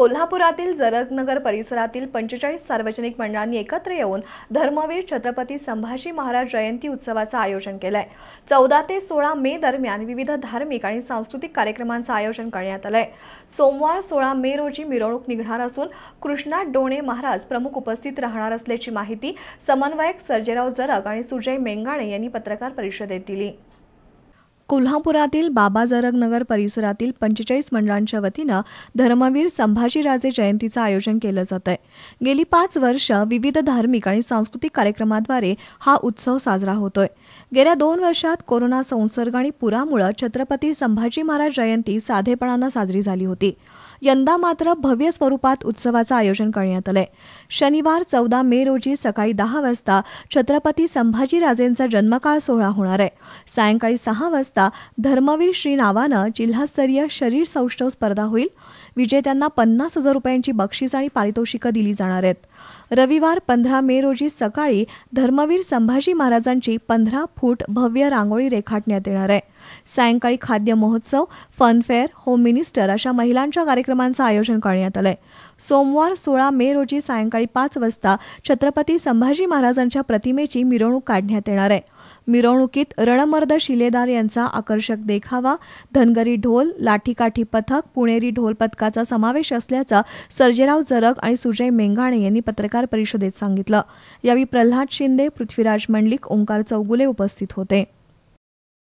कोल्हापुरातील जरदनगर परिसरातील पंचेचाळीस सार्वजनिक मंडळांनी एकत्र येऊन धर्मवीर छत्रपती संभाजी महाराज जयंती उत्सवाचं आयोजन केलं आहे चौदा ते सोळा मे दरम्यान विविध धार्मिक आणि सांस्कृतिक कार्यक्रमांचं आयोजन करण्यात आलं आहे सोमवार सोळा मे रोजी मिरवणूक निघणार असून कृष्णा डोणे महाराज प्रमुख उपस्थित राहणार असल्याची माहिती समन्वयक सर्जेराव जरक आणि सुजय मेंगाणे यांनी पत्रकार परिषदेत दिली कोल्हापुरातील बाबा जरग नगर परिसरातील पंचेचाळीस मंडळांच्या वतीनं धर्मवीर संभाजीराजे जयंतीचं आयोजन केलं जात आहे गेली पाच वर्ष विविध धार्मिक आणि सांस्कृतिक कार्यक्रमाद्वारे हा उत्सव साजरा होतोय गेल्या दोन वर्षात कोरोना संसर्ग आणि पुरामुळे छत्रपती संभाजी महाराज जयंती साधेपणानं साजरी झाली होती यंदा मात्र भव्य स्वरूपात उत्सवाचं आयोजन करण्यात आलंय शनिवार चौदा मे रोजी सकाळी दहा वाजता छत्रपती संभाजीराजेंचा जन्मकाळ सोहळा होणार आहे सायंकाळी सहा वाजता धर्मवीर श्री नावानं जिल्हास्तरीय शरीर सौष्ठव स्पर्धा होईल विजेत्यांना पन्नास हजार रुपयांची बक्षीस आणि पारितोषिकं दिली जाणार आहेत रविवार पंधरा मे रोजी सकाळी धर्मवीर संभाजी महाराजांची पंधरा फूट भव्य रांगोळी रेखाटण्यात येणार आहे सायंकाळी खाद्य महोत्सव फनफेअर होम मिनिस्टर अशा महिलांच्या कार्यक्रमांचं आयोजन करण्यात आलंय सोमवार सोळा मे रोजी सायंकाळी पाच वाजता छत्रपती संभाजी महाराजांच्या प्रतिमेची मिरवणूक काढण्यात येणार आहे मिरवणुकीत रणमर्द शिलेदार यांचा आकर्षक देखावा धनगरी ढोल लाठीकाठी पथक पुणेरी ढोल पथकाचा समावेश असल्याचा सर्जेराव जरग आणि सुजय मेंगाणे यांनी पत्रकार परिषदेत सांगितलं यावेळी प्रल्हाद शिंदे पृथ्वीराज मंडलिक ओंकार चौगुले उपस्थित होते